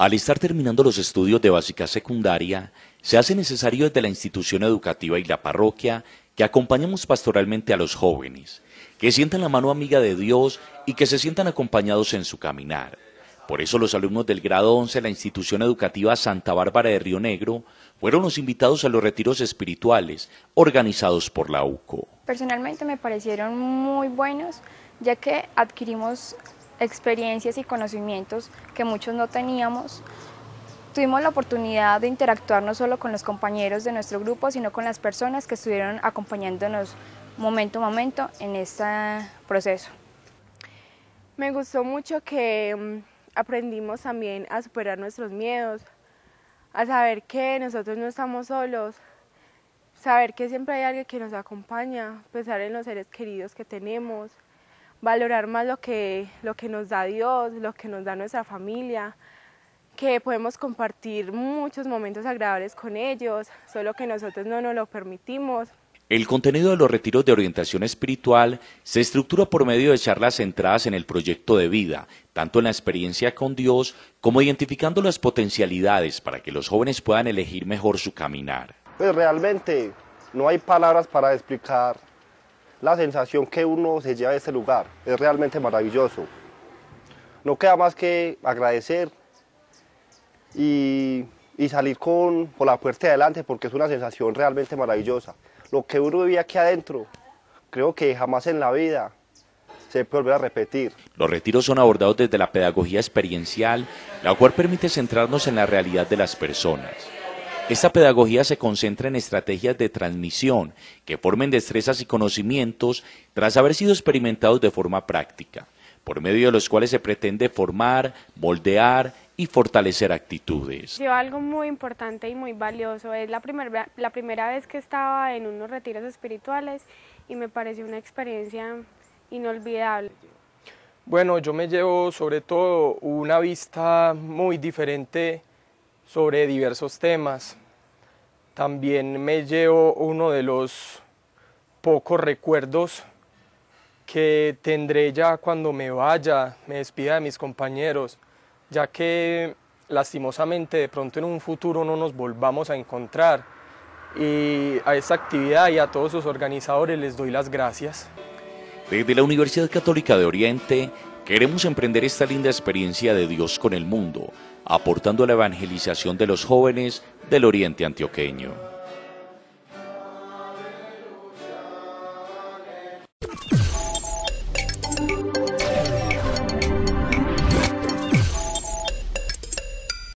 Al estar terminando los estudios de básica secundaria, se hace necesario desde la institución educativa y la parroquia que acompañemos pastoralmente a los jóvenes, que sientan la mano amiga de Dios y que se sientan acompañados en su caminar. Por eso los alumnos del grado 11 de la institución educativa Santa Bárbara de Río Negro fueron los invitados a los retiros espirituales organizados por la UCO. Personalmente me parecieron muy buenos, ya que adquirimos experiencias y conocimientos que muchos no teníamos, tuvimos la oportunidad de interactuar no solo con los compañeros de nuestro grupo, sino con las personas que estuvieron acompañándonos momento a momento en este proceso. Me gustó mucho que mm, aprendimos también a superar nuestros miedos, a saber que nosotros no estamos solos, saber que siempre hay alguien que nos acompaña, pensar en los seres queridos que tenemos valorar más lo que, lo que nos da Dios, lo que nos da nuestra familia, que podemos compartir muchos momentos agradables con ellos, solo que nosotros no nos lo permitimos. El contenido de los retiros de orientación espiritual se estructura por medio de charlas centradas en el proyecto de vida, tanto en la experiencia con Dios como identificando las potencialidades para que los jóvenes puedan elegir mejor su caminar. Pues realmente no hay palabras para explicar la sensación que uno se lleva de este lugar. Es realmente maravilloso. No queda más que agradecer y, salir con, la puerta adelante porque es una sensación realmente maravillosa. Lo que uno vivía aquí adentro, creo que jamás en la vida se vuelve a repetir. Los retiros son abordados desde la pedagogía experiencial, la cual permite centrarnos en la realidad de las personas. Esta pedagogía se concentra en estrategias de transmisión que formen destrezas y conocimientos tras haber sido experimentados de forma práctica, por medio de los cuales se pretende formar, moldear y fortalecer actitudes. Yo algo muy importante y muy valioso, es la, la primera vez que estaba en unos retiros espirituales y me pareció una experiencia inolvidable. Bueno, yo me llevo sobre todo una vista muy diferente sobre diversos temas, también me llevo uno de los pocos recuerdos que tendré ya cuando me vaya, me despida de mis compañeros, ya que lastimosamente de pronto en un futuro no nos volvamos a encontrar. Y a esta actividad y a todos sus organizadores les doy las gracias. Desde la Universidad Católica de Oriente Queremos emprender esta linda experiencia de Dios con el mundo, aportando la evangelización de los jóvenes del Oriente Antioqueño.